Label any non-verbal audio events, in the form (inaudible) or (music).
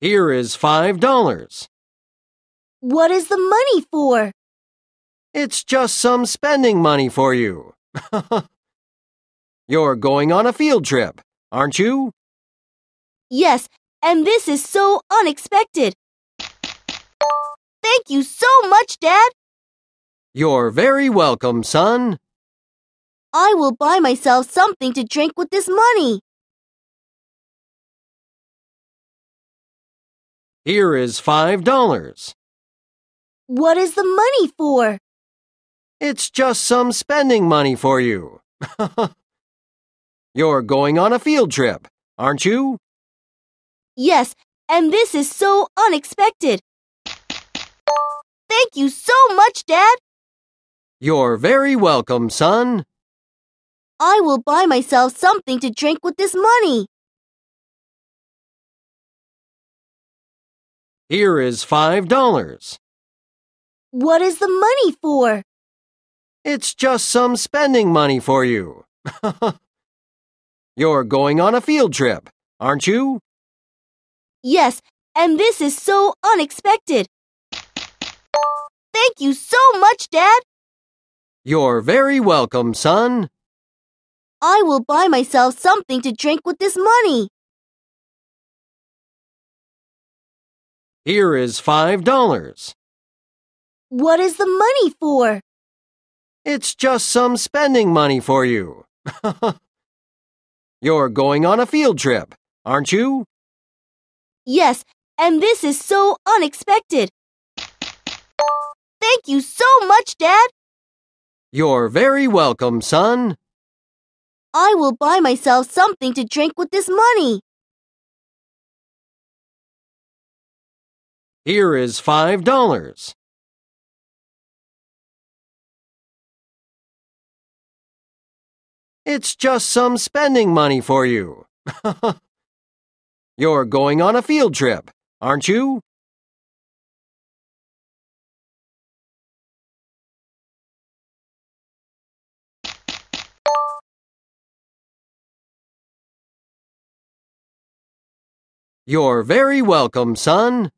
Here is five dollars. What is the money for? It's just some spending money for you. (laughs) You're going on a field trip, aren't you? Yes, and this is so unexpected. Thank you so much, Dad. You're very welcome, son. I will buy myself something to drink with this money. Here is five dollars. What is the money for? It's just some spending money for you. (laughs) You're going on a field trip, aren't you? Yes, and this is so unexpected. Thank you so much, Dad. You're very welcome, son. I will buy myself something to drink with this money. Here is five dollars. What is the money for? It's just some spending money for you. (laughs) You're going on a field trip, aren't you? Yes, and this is so unexpected. Thank you so much, Dad. You're very welcome, son. I will buy myself something to drink with this money. Here is five dollars. What is the money for? It's just some spending money for you. (laughs) You're going on a field trip, aren't you? Yes, and this is so unexpected. Thank you so much, Dad. You're very welcome, son. I will buy myself something to drink with this money. Here is five dollars. It's just some spending money for you. (laughs) You're going on a field trip, aren't you? You're very welcome, son.